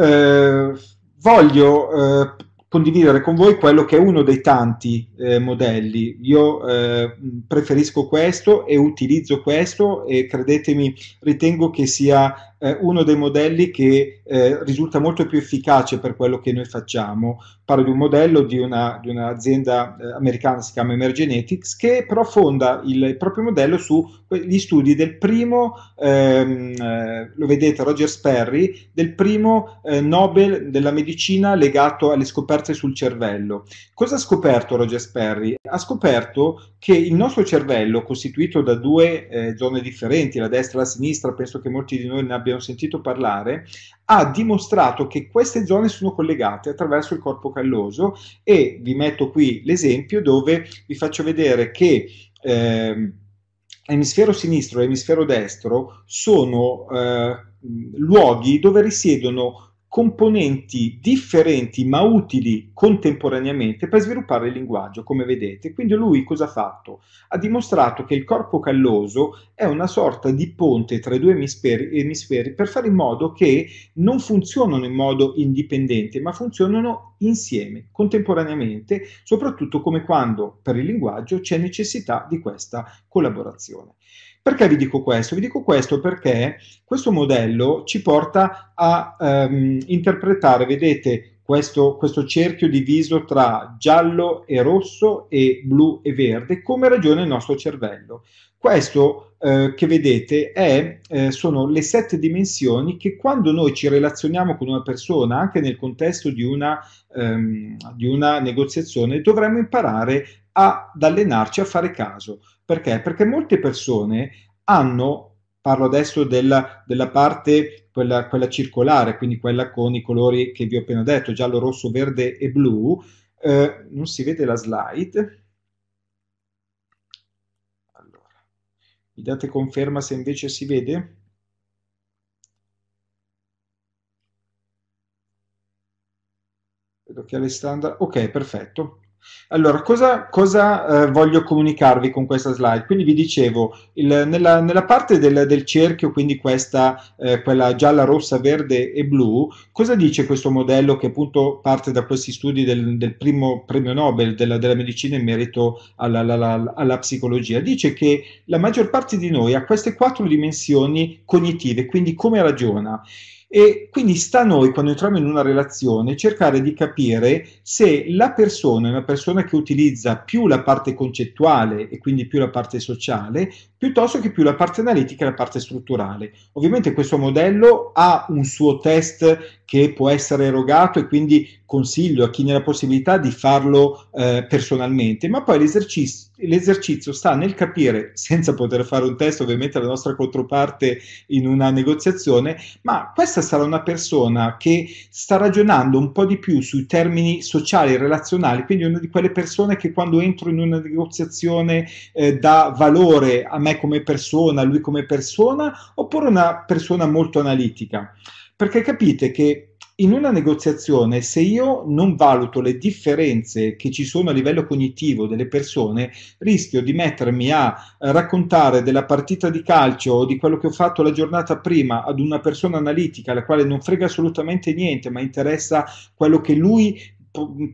eh, voglio eh, condividere con voi quello che è uno dei tanti eh, modelli. Io eh, preferisco questo e utilizzo questo e credetemi, ritengo che sia eh, uno dei modelli che eh, risulta molto più efficace per quello che noi facciamo. Parlo di un modello di, una, di un'azienda eh, americana si chiama Emergenetics, che però fonda il proprio modello sugli studi del primo, ehm, eh, lo vedete, Roger Sperry, del primo eh, Nobel della medicina legato alle scoperte sul cervello. Cosa ha scoperto Roger Sperry? Ha scoperto che il nostro cervello, costituito da due eh, zone differenti, la destra e la sinistra, penso che molti di noi ne abbiano abbiamo sentito parlare, ha dimostrato che queste zone sono collegate attraverso il corpo calloso e vi metto qui l'esempio dove vi faccio vedere che eh, emisfero sinistro e emisfero destro sono eh, luoghi dove risiedono componenti differenti ma utili contemporaneamente per sviluppare il linguaggio, come vedete. Quindi lui cosa ha fatto? Ha dimostrato che il corpo calloso è una sorta di ponte tra i due emisferi, emisferi per fare in modo che non funzionano in modo indipendente, ma funzionano insieme, contemporaneamente, soprattutto come quando per il linguaggio c'è necessità di questa collaborazione. Perché vi dico questo? Vi dico questo perché questo modello ci porta a ehm, interpretare, vedete, questo, questo, cerchio diviso tra giallo e rosso e blu e verde, come ragiona il nostro cervello. Questo eh, che vedete è, eh, sono le sette dimensioni che quando noi ci relazioniamo con una persona, anche nel contesto di una, ehm, di una negoziazione, dovremmo imparare ad allenarci a fare caso. Perché? Perché molte persone hanno, parlo adesso della, della parte, quella, quella, circolare, quindi quella con i colori che vi ho appena detto, giallo, rosso, verde e blu, eh, non si vede la slide. Allora, mi date conferma se invece si vede? Vedo che Alessandra... Ok, perfetto. Allora, cosa, cosa eh, voglio comunicarvi con questa slide? Quindi vi dicevo, il, nella, nella, parte del, del, cerchio, quindi questa, eh, quella gialla, rossa, verde e blu, cosa dice questo modello che appunto parte da questi studi del, del primo premio Nobel della, della medicina in merito alla, alla, alla, psicologia? Dice che la maggior parte di noi ha queste quattro dimensioni cognitive, quindi come ragiona. E quindi sta a noi, quando entriamo in una relazione, cercare di capire se la persona è una persona che utilizza più la parte concettuale e quindi più la parte sociale, piuttosto che più la parte analitica e la parte strutturale. Ovviamente questo modello ha un suo test che può essere erogato e quindi consiglio a chi ne ha la possibilità di farlo eh, personalmente, ma poi l'esercizio l'esercizio sta nel capire, senza poter fare un test ovviamente alla nostra controparte in una negoziazione, ma questa sarà una persona che sta ragionando un po' di più sui termini sociali e relazionali, quindi una di quelle persone che quando entro in una negoziazione eh, dà valore a me come persona, a lui come persona, oppure una persona molto analitica. Perché capite che in una negoziazione, se io non valuto le differenze che ci sono a livello cognitivo delle persone, rischio di mettermi a eh, raccontare della partita di calcio o di quello che ho fatto la giornata prima ad una persona analitica, la quale non frega assolutamente niente, ma interessa quello che lui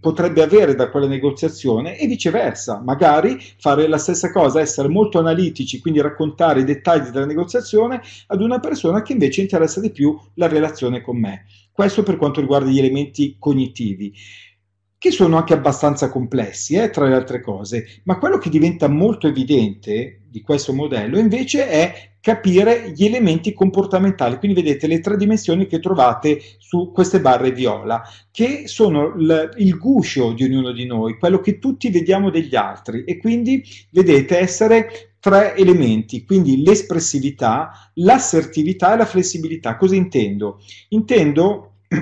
potrebbe avere da quella negoziazione e viceversa, magari fare la stessa cosa, essere molto analitici, quindi raccontare i dettagli della negoziazione ad una persona che invece interessa di più la relazione con me. Questo per quanto riguarda gli elementi cognitivi che sono anche abbastanza complessi, eh, tra le altre cose, ma quello che diventa molto evidente di questo modello invece è capire gli elementi comportamentali. Quindi vedete le tre dimensioni che trovate su queste barre viola, che sono il, il guscio di ognuno di noi, quello che tutti vediamo degli altri e quindi vedete essere tre elementi, quindi l'espressività, l'assertività e la flessibilità. Cosa intendo? Intendo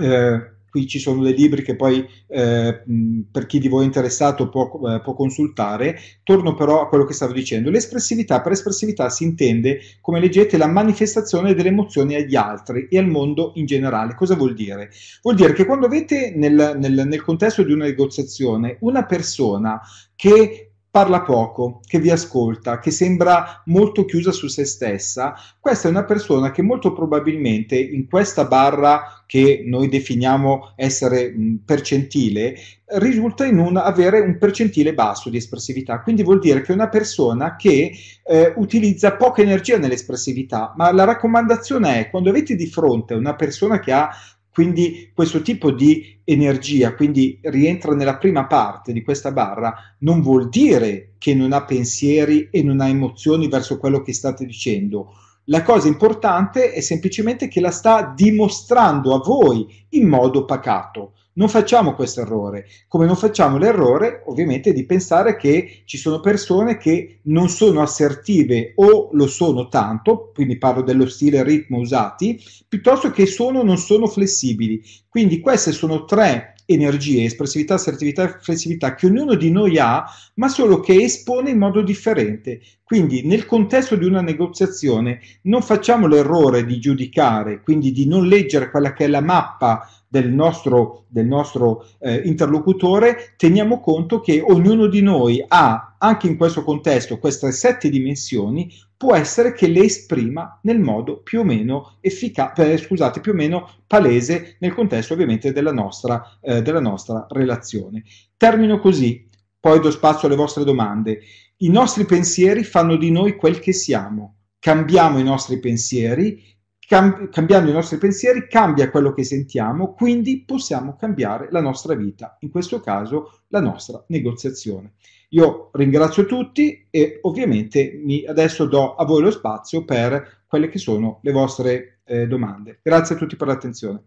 eh, qui ci sono dei libri che poi eh, per chi di voi è interessato può, eh, può, consultare. Torno però a quello che stavo dicendo. L'espressività, per espressività si intende, come leggete, la manifestazione delle emozioni agli altri e al mondo in generale. Cosa vuol dire? Vuol dire che quando avete nel, nel, nel contesto di una negoziazione una persona che parla poco, che vi ascolta, che sembra molto chiusa su se stessa, questa è una persona che molto probabilmente in questa barra che noi definiamo essere percentile, risulta in un, avere un percentile basso di espressività, quindi vuol dire che è una persona che eh, utilizza poca energia nell'espressività, ma la raccomandazione è quando avete di fronte una persona che ha quindi questo tipo di energia, quindi rientra nella prima parte di questa barra, non vuol dire che non ha pensieri e non ha emozioni verso quello che state dicendo. La cosa importante è semplicemente che la sta dimostrando a voi in modo pacato. Non facciamo questo errore, come non facciamo l'errore ovviamente di pensare che ci sono persone che non sono assertive o lo sono tanto, quindi parlo dello stile ritmo usati, piuttosto che sono o non sono flessibili. Quindi queste sono tre energie, espressività, assertività e flessibilità che ognuno di noi ha, ma solo che espone in modo differente. Quindi nel contesto di una negoziazione non facciamo l'errore di giudicare, quindi di non leggere quella che è la mappa del nostro, del nostro eh, interlocutore, teniamo conto che ognuno di noi ha anche in questo contesto queste sette dimensioni, può essere che le esprima nel modo più o meno efficace, scusate, più o meno palese nel contesto ovviamente della nostra, eh, della nostra relazione. Termino così, poi do spazio alle vostre domande. I nostri pensieri fanno di noi quel che siamo. Cambiamo i nostri pensieri, cam- cambiando i nostri pensieri cambia quello che sentiamo, quindi possiamo cambiare la nostra vita, in questo caso la nostra negoziazione. Io ringrazio tutti e ovviamente adesso do a voi lo spazio per quelle che sono le vostre eh, domande. Grazie a tutti per l'attenzione.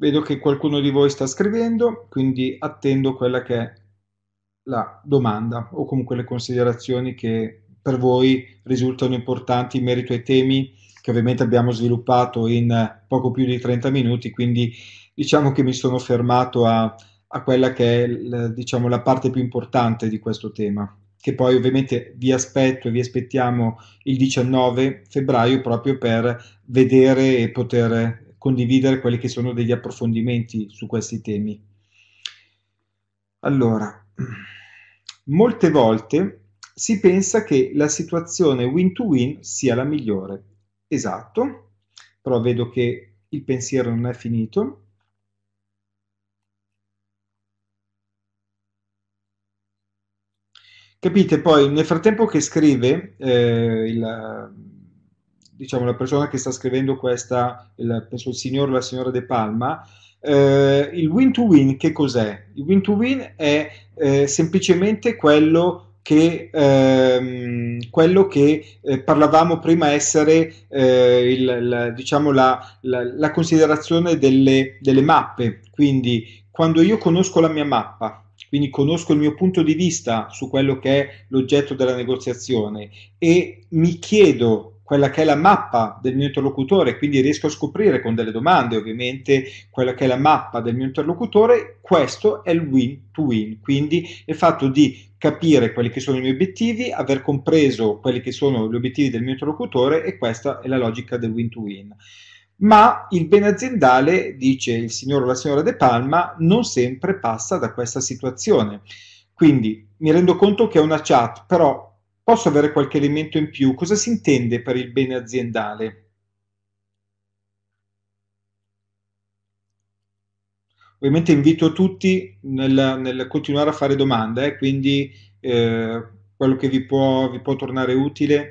Vedo che qualcuno di voi sta scrivendo, quindi attendo quella che è la domanda o comunque le considerazioni che per voi risultano importanti in merito ai temi che ovviamente abbiamo sviluppato in poco più di 30 minuti, quindi diciamo che mi sono fermato a, a quella che è l, diciamo, la parte più importante di questo tema, che poi ovviamente vi aspetto e vi aspettiamo il 19 febbraio proprio per vedere e poter condividere quelli che sono degli approfondimenti su questi temi. Allora, molte volte si pensa che la situazione win-to-win sia la migliore. Esatto, però vedo che il pensiero non è finito. Capite poi nel frattempo che scrive eh, il, diciamo, la persona che sta scrivendo questa, il, penso il signor o la signora De Palma, eh, il win-to-win che cos'è? Il win-to-win è eh, semplicemente quello che, ehm, quello che eh, parlavamo prima essere eh, il, la, diciamo la, la, la considerazione delle, delle, mappe. Quindi quando io conosco la mia mappa, quindi conosco il mio punto di vista su quello che è l'oggetto della negoziazione e mi chiedo quella che è la mappa del mio interlocutore, quindi riesco a scoprire con delle domande ovviamente quella che è la mappa del mio interlocutore, questo è il win to win, quindi il fatto di capire quelli che sono i miei obiettivi, aver compreso quelli che sono gli obiettivi del mio interlocutore e questa è la logica del win to win ma il bene aziendale, dice il signor o la signora De Palma, non sempre passa da questa situazione. Quindi mi rendo conto che è una chat, però Posso avere qualche elemento in più? Cosa si intende per il bene aziendale? Ovviamente invito tutti nel, nel continuare a fare domande, eh, quindi eh, quello che vi può, vi può tornare utile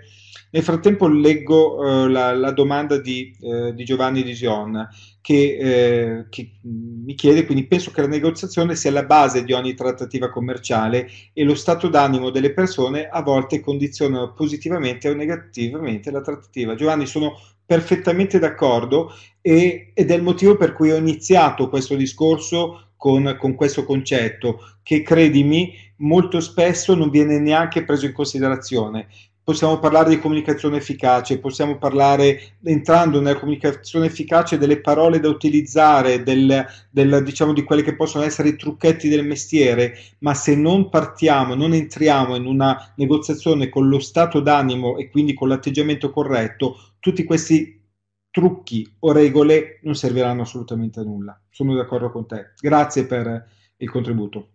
nel frattempo leggo eh, la, la, domanda di, eh, di, Giovanni Di Gion che, eh, che, mi chiede, quindi penso che la negoziazione sia la base di ogni trattativa commerciale e lo stato d'animo delle persone a volte condizionano positivamente o negativamente la trattativa. Giovanni, sono perfettamente d'accordo e, ed è il motivo per cui ho iniziato questo discorso con, con, questo concetto che credimi molto spesso non viene neanche preso in considerazione possiamo parlare di comunicazione efficace, possiamo parlare, entrando nella comunicazione efficace, delle parole da utilizzare, del, del, diciamo, di quelli che possono essere i trucchetti del mestiere, ma se non partiamo, non entriamo in una negoziazione con lo stato d'animo e quindi con l'atteggiamento corretto, tutti questi trucchi o regole non serviranno assolutamente a nulla. Sono d'accordo con te. Grazie per il contributo.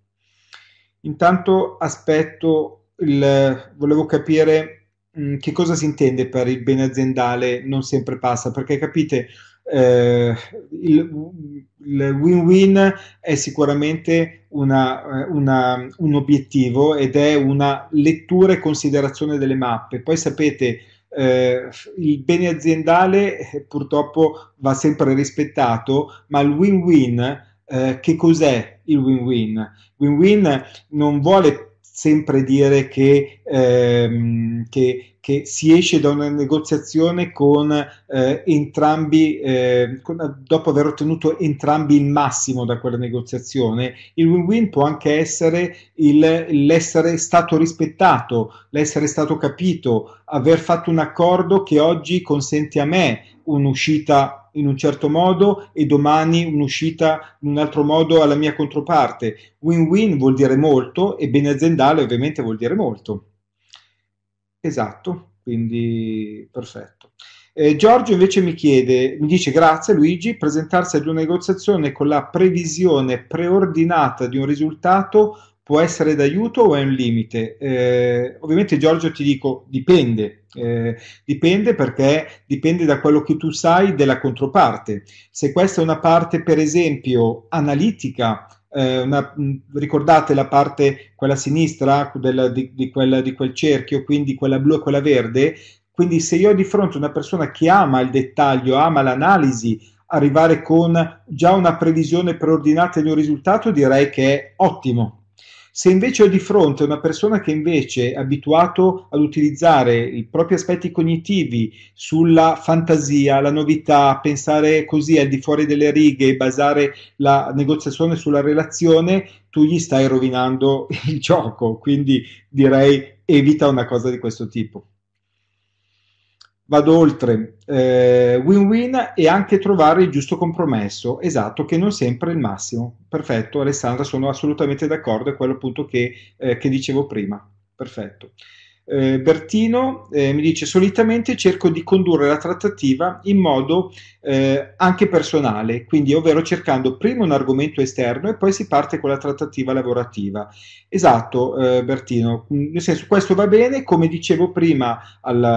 Intanto aspetto il, volevo capire Mm, che cosa si intende per il bene aziendale non sempre passa, perché capite, eh, il, il, win-win è sicuramente una, eh, una, un obiettivo ed è una lettura e considerazione delle mappe. Poi sapete, eh, il bene aziendale eh, purtroppo va sempre rispettato, ma il win-win, eh, che cos'è il win-win? Win-win non vuole sempre dire che, ehm, che, che, si esce da una negoziazione con eh, entrambi, eh, con, dopo aver ottenuto entrambi il massimo da quella negoziazione. Il win-win può anche essere il, l'essere stato rispettato, l'essere stato capito, aver fatto un accordo che oggi consente a me un'uscita in un certo modo e domani un'uscita in un altro modo alla mia controparte. Win-win vuol dire molto e bene aziendale ovviamente vuol dire molto. Esatto, quindi perfetto. Eh, Giorgio invece mi chiede, mi dice grazie Luigi, presentarsi ad una negoziazione con la previsione preordinata di un risultato può essere d'aiuto o è un limite? Eh, ovviamente Giorgio ti dico dipende, eh, dipende perché dipende da quello che tu sai della controparte. Se questa è una parte per esempio analitica, eh, una, mm, ricordate la parte, quella sinistra della, di, di, quella, di quel cerchio, quindi quella blu e quella verde, quindi se io ho di fronte una persona che ama il dettaglio, ama l'analisi, arrivare con già una previsione preordinata di un risultato direi che è ottimo se invece ho di fronte una persona che invece è abituato ad utilizzare i propri aspetti cognitivi sulla fantasia, la novità, pensare così al di fuori delle righe, basare la negoziazione sulla relazione, tu gli stai rovinando il gioco, quindi direi evita una cosa di questo tipo vado oltre, eh, win-win e anche trovare il giusto compromesso, esatto, che non sempre è il massimo. Perfetto, Alessandra, sono assolutamente d'accordo, è quello appunto che, eh, che dicevo prima. Perfetto. Eh, Bertino eh, mi dice solitamente cerco di condurre la trattativa in modo eh, anche personale, quindi ovvero cercando prima un argomento esterno e poi si parte con la trattativa lavorativa. Esatto eh, Bertino, nel senso questo va bene, come dicevo prima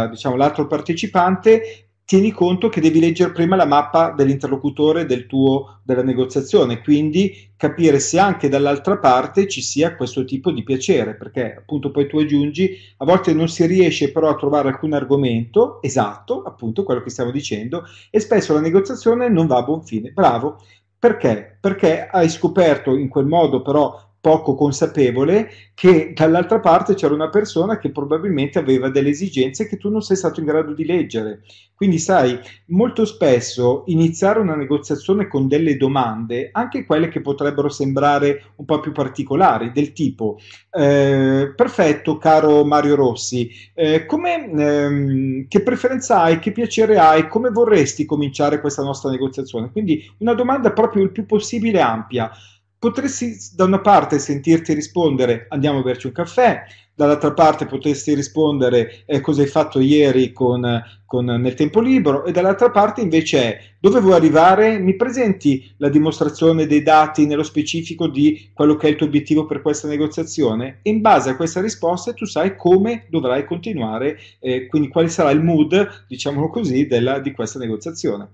diciamo, all'altro diciamo, partecipante, tieni conto che devi leggere prima la mappa dell'interlocutore del tuo, della negoziazione, quindi capire se anche dall'altra parte ci sia questo tipo di piacere, perché appunto poi tu aggiungi, a volte non si riesce però a trovare alcun argomento esatto, appunto quello che stiamo dicendo, e spesso la negoziazione non va a buon fine. Bravo. Perché? Perché hai scoperto in quel modo però poco consapevole che dall'altra parte c'era una persona che probabilmente aveva delle esigenze che tu non sei stato in grado di leggere. Quindi sai, molto spesso iniziare una negoziazione con delle domande, anche quelle che potrebbero sembrare un po' più particolari, del tipo, eh, perfetto caro Mario Rossi, eh, come, ehm, che preferenza hai, che piacere hai, come vorresti cominciare questa nostra negoziazione? Quindi una domanda proprio il più possibile ampia potresti da una parte sentirti rispondere andiamo a berci un caffè, dall'altra parte potresti rispondere eh, cosa hai fatto ieri con, con, nel tempo libero e dall'altra parte invece è dove vuoi arrivare, mi presenti la dimostrazione dei dati nello specifico di quello che è il tuo obiettivo per questa negoziazione e in base a questa risposta tu sai come dovrai continuare, eh, quindi quale sarà il mood, diciamo così, della, di questa negoziazione.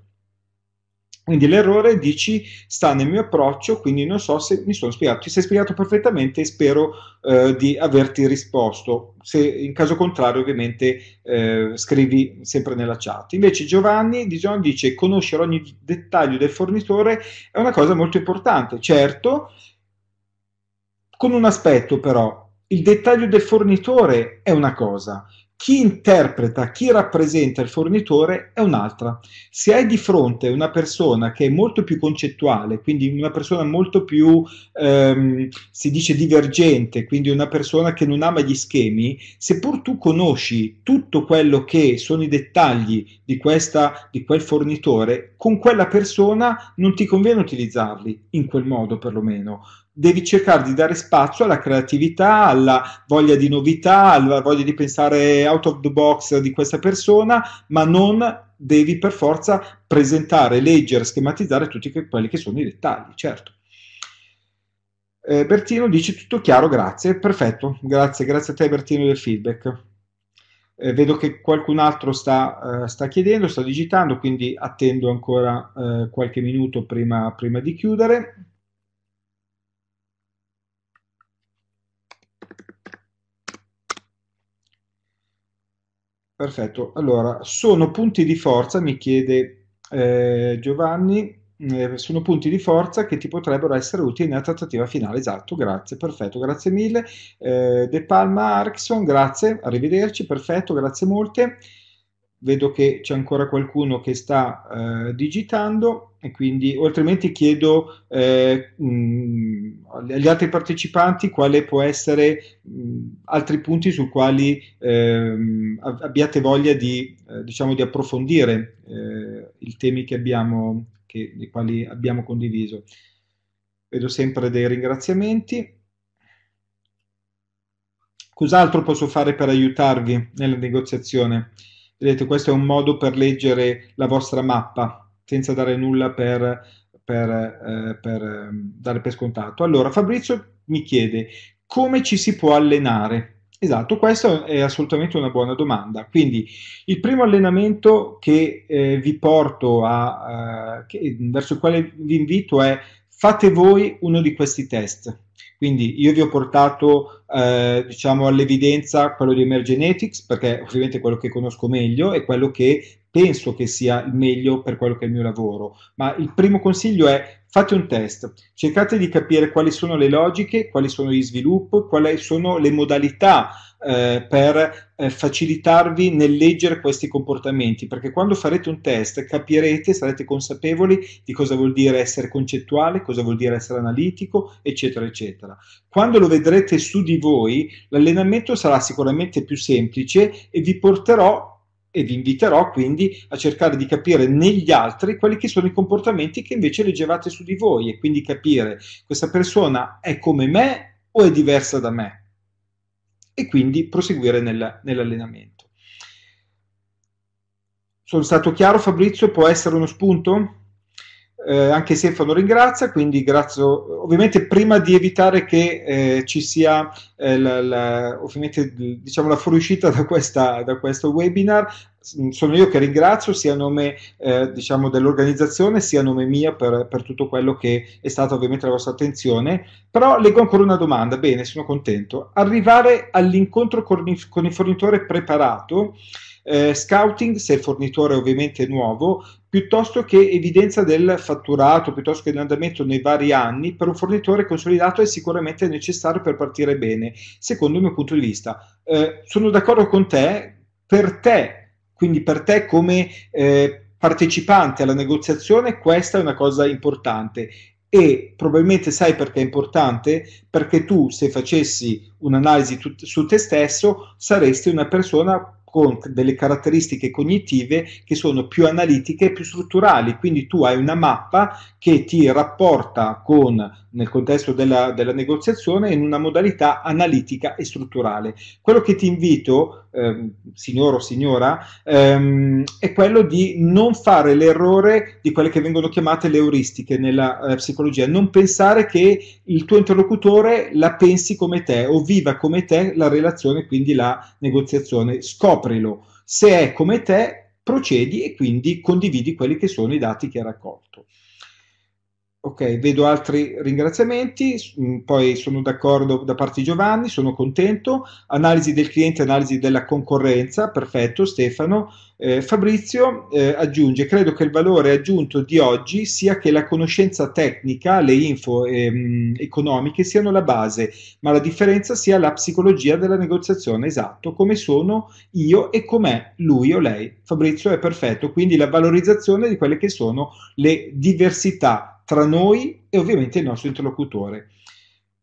Quindi l'errore, dici, sta nel mio approccio, quindi non so se mi sono spiegato. Ti sei spiegato perfettamente e spero eh, di averti risposto. Se, in caso contrario, ovviamente, eh, scrivi sempre nella chat. Invece Giovanni Dison dice conoscere ogni dettaglio del fornitore è una cosa molto importante, certo, con un aspetto però, il dettaglio del fornitore è una cosa, chi interpreta, chi rappresenta il fornitore è un'altra. Se hai di fronte una persona che è molto più concettuale, quindi una persona molto più, ehm, si dice, divergente, quindi una persona che non ama gli schemi, seppur tu conosci tutto quello che sono i dettagli di, questa, di quel fornitore, con quella persona non ti conviene utilizzarli, in quel modo perlomeno devi cercare di dare spazio alla creatività, alla voglia di novità, alla voglia di pensare out of the box di questa persona, ma non devi per forza presentare, leggere, schematizzare tutti que- quelli che sono i dettagli, certo. Eh, Bertino dice tutto chiaro, grazie, perfetto, grazie, grazie a te Bertino del feedback. Eh, vedo che qualcun altro sta, eh, sta, chiedendo, sta digitando, quindi attendo ancora eh, qualche minuto prima, prima di chiudere. Perfetto, allora sono punti di forza, mi chiede eh, Giovanni, eh, sono punti di forza che ti potrebbero essere utili nella trattativa finale, esatto, grazie, perfetto, grazie mille. Eh, De Palma, Arkson, grazie, arrivederci, perfetto, grazie molte. Vedo che c'è ancora qualcuno che sta eh, digitando e quindi oltretutto chiedo eh, mh, agli altri partecipanti quale può essere mh, altri punti su quali eh, abbiate voglia di, eh, diciamo, di approfondire eh, i temi che abbiamo, che, di quali abbiamo condiviso. Vedo sempre dei ringraziamenti. Cos'altro posso fare per aiutarvi nella negoziazione? Vedete, questo è un modo per leggere la vostra mappa senza dare nulla per, per, eh, per ehm, dare per scontato. Allora, Fabrizio mi chiede come ci si può allenare? Esatto, questa è assolutamente una buona domanda. Quindi il primo allenamento che eh, vi porto a, a eh, che, verso il quale vi invito è fate voi uno di questi test. Quindi io vi ho portato eh, diciamo all'evidenza quello di Emergenetics perché ovviamente è quello che conosco meglio e quello che penso che sia il meglio per quello che è il mio lavoro, ma il primo consiglio è fate un test, cercate di capire quali sono le logiche, quali sono gli sviluppi, quali sono le modalità eh, per eh, facilitarvi nel leggere questi comportamenti, perché quando farete un test capirete, sarete consapevoli di cosa vuol dire essere concettuale, cosa vuol dire essere analitico, eccetera, eccetera. Quando lo vedrete su di voi, l'allenamento sarà sicuramente più semplice e vi porterò e vi inviterò quindi a cercare di capire negli altri quelli che sono i comportamenti che invece leggevate su di voi e quindi capire questa persona è come me o è diversa da me e quindi proseguire nel, nell'allenamento. Sono stato chiaro Fabrizio? Può essere uno spunto? eh, anche Stefano ringrazia, quindi grazie, ovviamente prima di evitare che eh, ci sia eh, la, la, diciamo, la fuoriuscita da, da, questo webinar, Mm, sono io che ringrazio sia a nome eh, diciamo, dell'organizzazione sia a nome mia per, per, tutto quello che è stata ovviamente la vostra attenzione però leggo ancora una domanda bene sono contento arrivare all'incontro con, con il fornitore preparato eh, scouting se il fornitore è ovviamente nuovo piuttosto che evidenza del fatturato piuttosto che dell'andamento nei vari anni per un fornitore consolidato è sicuramente necessario per partire bene secondo il mio punto di vista eh, sono d'accordo con te per te quindi per te come eh, partecipante alla negoziazione questa è una cosa importante e probabilmente sai perché è importante? Perché tu se facessi un'analisi tut- su te stesso saresti una persona con delle caratteristiche cognitive che sono più analitiche e più strutturali, quindi tu hai una mappa che ti rapporta con nel contesto della, della, negoziazione in una modalità analitica e strutturale. Quello che ti invito, ehm, signor o signora, ehm, è quello di non fare l'errore di quelle che vengono chiamate le euristiche nella eh, psicologia, non pensare che il tuo interlocutore la pensi come te o viva come te la relazione, quindi la negoziazione. Scoprilo. Se è come te, procedi e quindi condividi quelli che sono i dati che hai raccolto. Ok, vedo altri ringraziamenti, mm, poi sono d'accordo da parte di Giovanni, sono contento. Analisi del cliente, analisi della concorrenza, perfetto Stefano. Eh, Fabrizio eh, aggiunge, credo che il valore aggiunto di oggi sia che la conoscenza tecnica, le info ehm, economiche siano la base, ma la differenza sia la psicologia della negoziazione, esatto, come sono io e com'è lui o lei. Fabrizio è perfetto, quindi la valorizzazione di quelle che sono le diversità tra noi e ovviamente il nostro interlocutore.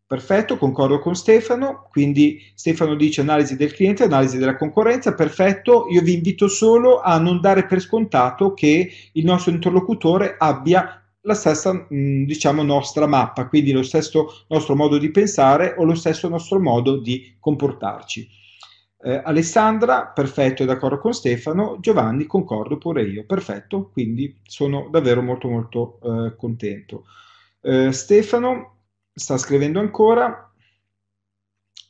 Perfetto, concordo con Stefano, quindi Stefano dice analisi del cliente, analisi della concorrenza, perfetto, io vi invito solo a non dare per scontato che il nostro interlocutore abbia la stessa, diciamo, nostra mappa, quindi lo stesso nostro modo di pensare o lo stesso nostro modo di comportarci. Eh, Alessandra, perfetto, è d'accordo con Stefano. Giovanni, concordo pure io, perfetto. Quindi sono davvero molto molto eh, contento. Eh, Stefano sta scrivendo ancora.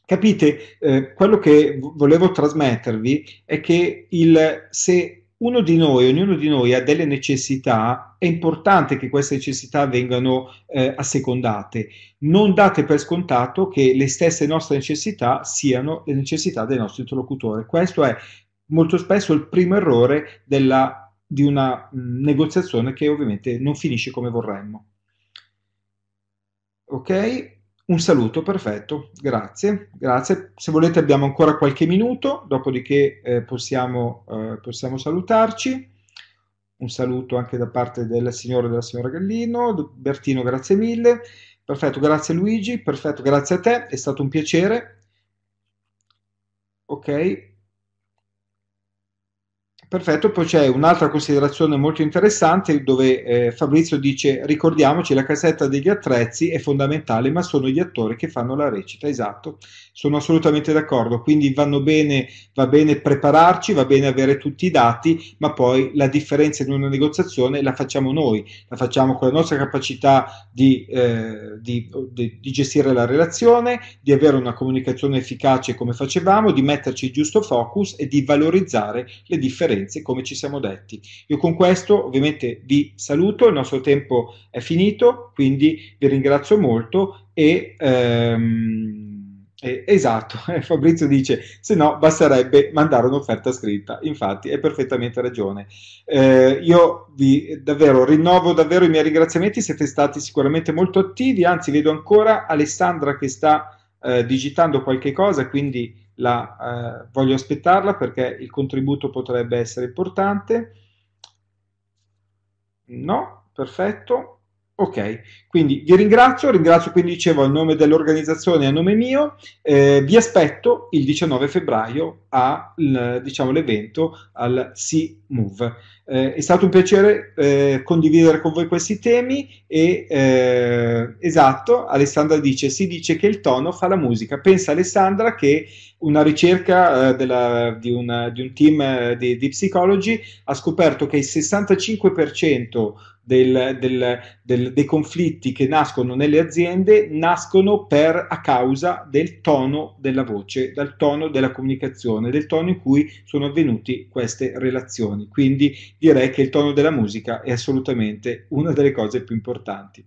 Capite, eh, quello che volevo trasmettervi è che il, se uno di noi, ognuno di noi ha delle necessità, è importante che queste necessità vengano eh, assecondate. Non date per scontato che le stesse nostre necessità siano le necessità del nostro interlocutore. Questo è molto spesso il primo errore della, di una mh, negoziazione che ovviamente non finisce come vorremmo. Ok? Un saluto, perfetto, grazie, grazie. Se volete abbiamo ancora qualche minuto, dopodiché eh, possiamo, eh, possiamo salutarci un saluto anche da parte del signore e della signora Gallino. Bertino, grazie mille. Perfetto, grazie Luigi, perfetto, grazie a te, è stato un piacere. Ok, Perfetto, poi c'è un'altra considerazione molto interessante dove eh, Fabrizio dice ricordiamoci la casetta degli attrezzi è fondamentale ma sono gli attori che fanno la recita, esatto, sono assolutamente d'accordo, quindi bene, va bene prepararci, va bene avere tutti i dati, ma poi la differenza in una negoziazione la facciamo noi, la facciamo con la nostra capacità di, eh, di, di, di gestire la relazione, di avere una comunicazione efficace come facevamo, di metterci il giusto focus e di valorizzare le differenze differenze come ci siamo detti. Io con questo ovviamente vi saluto, il nostro tempo è finito, quindi vi ringrazio molto e... Ehm, esatto, eh, esatto, Fabrizio dice, se no basterebbe mandare un'offerta scritta, infatti hai perfettamente ragione. Eh, io vi davvero rinnovo davvero i miei ringraziamenti, siete stati sicuramente molto attivi, anzi vedo ancora Alessandra che sta eh, digitando qualche cosa, quindi la, eh, voglio aspettarla perché il contributo potrebbe essere importante. No, perfetto. Ok, quindi vi ringrazio, ringrazio quindi dicevo a nome dell'organizzazione e a nome mio, eh, vi aspetto il 19 febbraio all'evento diciamo, al C-Move. Eh, è stato un piacere eh, condividere con voi questi temi e eh, esatto, Alessandra dice, si dice che il tono fa la musica, pensa Alessandra che una ricerca eh, della, di, una, di, un team eh, di, di psicologi ha scoperto che il 65% del, del, del, dei conflitti che nascono nelle aziende nascono per, a causa del tono della voce, dal tono della comunicazione, del tono in cui sono avvenuti queste relazioni. Quindi direi che il tono della musica è assolutamente una delle cose più importanti.